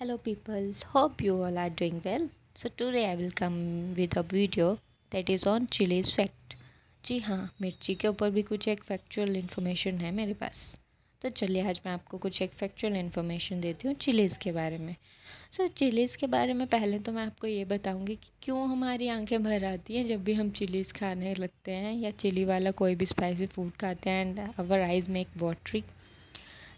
hello people hope you all are doing well so today i will come with a video that is on chili's fact जी हाँ मिर्ची के ऊपर भी कुछ एक फैक्चुअल इन्फॉर्मेशन है मेरे पास तो चलिए आज मैं आपको कुछ एक फैक्चुअल इन्फॉर्मेशन देती हूँ चिलीज़ के बारे में सो so, चिलीज़ के बारे में पहले तो मैं आपको ये बताऊँगी कि क्यों हमारी आंखें भर आती हैं जब भी हम चिलीज़ खाने लगते हैं या चिली वाला कोई भी स्पाइसी फूड खाते हैं and our eyes make watery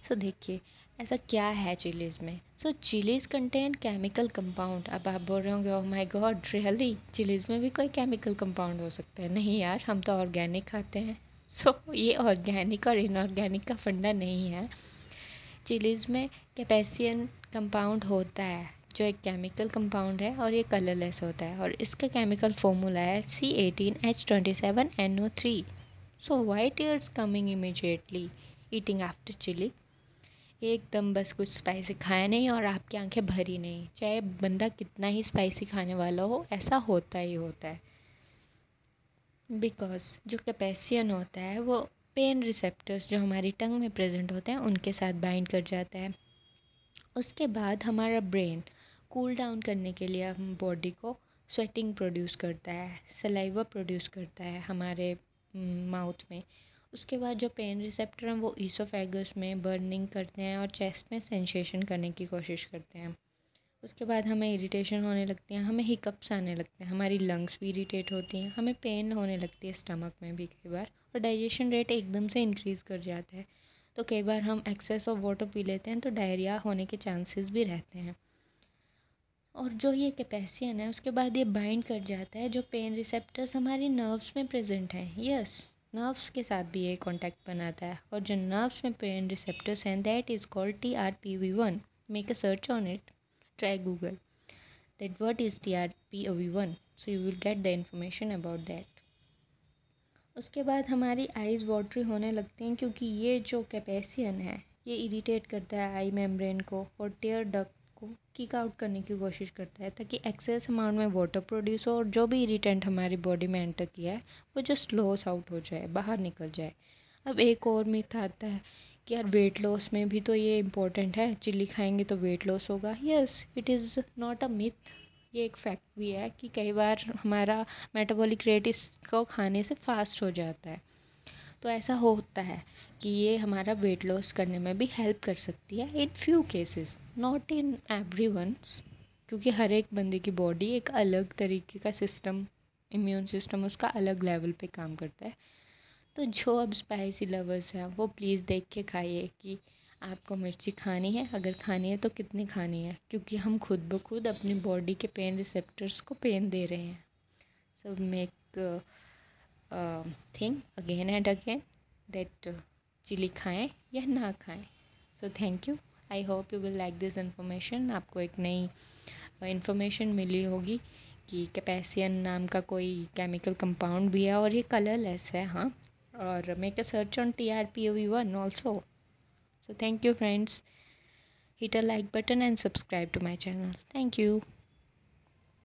so देखिए ऐसा क्या है चिलीज़ में so chillies contain chemical compound अब आप बोल रहे होंगे oh my God really chillies में भी कोई केमिकल कंपाउंड हो सकता है नहीं यार हम तो ऑर्गेनिक खाते हैं सो so, ये ऑर्गेनिक और इनऑर्गेनिक का फंडा नहीं है चिलीज़ में कैपेसियन कंपाउंड होता है जो एक केमिकल कंपाउंड है और ये कलरलेस होता है और इसका केमिकल फॉर्मूला है C eighteen H twenty seven N O three so why tears coming immediately eating after chilli एकदम बस कुछ स्पाइसी खाया नहीं और आपकी आंखें भरी नहीं चाहे बंदा कितना ही स्पाइसी खाने वाला हो ऐसा होता ही होता है बिकॉज जो कैपेसियन होता है वो पेन रिसेप्टर्स जो हमारी टंग में प्रेजेंट होते हैं उनके साथ बाइंड कर जाता है उसके बाद हमारा ब्रेन कूल डाउन करने के लिए हम बॉडी को स्वेटिंग प्रोड्यूस करता है सलाइवा प्रोड्यूस करता है हमारे माउथ हम्म, में उसके बाद जो पेन रिसेप्टर हैं वो ईसोफेगस में बर्निंग करते हैं और चेस्ट में सेंसेशन करने की कोशिश करते हैं उसके बाद हमें इरिटेशन होने लगती है हमें हिकअप्स आने लगते हैं हमारी लंग्स भी इरीटेट होती हैं हमें पेन होने लगती है स्टमक में भी कई बार और डाइजेशन रेट एकदम से इंक्रीज़ कर जाता है तो कई बार हम एक्सेस ऑफ वाटर पी लेते हैं तो डायरिया होने के चांसेस भी रहते हैं और जो ये कैपेसियन है उसके बाद ये बाइंड कर जाता है जो पेन रिसेप्टर्स हमारी नर्व्स में प्रेजेंट हैं यस नर्व्स के साथ भी ये कॉन्टैक्ट बनाता है और जो नर्व्स में पेन रिसेप्टर्स हैं that is called T R P V one make a search on it try Google that what is T R P V one so you will get the information about that उसके बाद हमारी eyes watery होने लगती हैं क्योंकि ये जो कैपेसियन है ये इरीटेट करता है आई मेम्ब्रेन को और टेयर डक को किक आउट करने की कोशिश करता है ताकि एक्सेस अमाउंट में वाटर प्रोड्यूस हो और जो भी इरीटेंट हमारी बॉडी में एंटर किया है वो जस्ट लॉस आउट हो जाए बाहर निकल जाए अब एक और मिथ आता है कि यार वेट लॉस में भी तो ये इम्पोर्टेंट है चिल्ली खाएंगे तो वेट लॉस होगा yes it is not a myth ये एक फैक्ट भी है कि कई बार हमारा मेटाबॉलिक रेट इसको खाने से फास्ट हो जाता है तो ऐसा होता है कि ये हमारा वेट लॉस करने में भी हेल्प कर सकती है in few cases not in every one क्योंकि हर एक बंदे की बॉडी एक अलग तरीके का सिस्टम इम्यून सिस्टम उसका अलग लेवल पे काम करता है तो जो अब स्पाइसी लवर्स हैं वो प्लीज़ देख के खाइए कि आपको मिर्ची खानी है अगर खानी है तो कितनी खानी है क्योंकि हम खुद ब खुद अपनी बॉडी के पेन रिसेप्टर्स को पेन दे रहे हैं सब make thing again and again that chilli खाएं या ना खाएं so thank you I hope you will like this information आपको एक नई इन्फॉर्मेशन uh, मिली होगी कि कैपेसियन नाम का कोई केमिकल कंपाउंड भी है और ये कलरलेस है हाँ और make a search on T R P O V one also so thank you friends hit a like button and subscribe to my channel thank you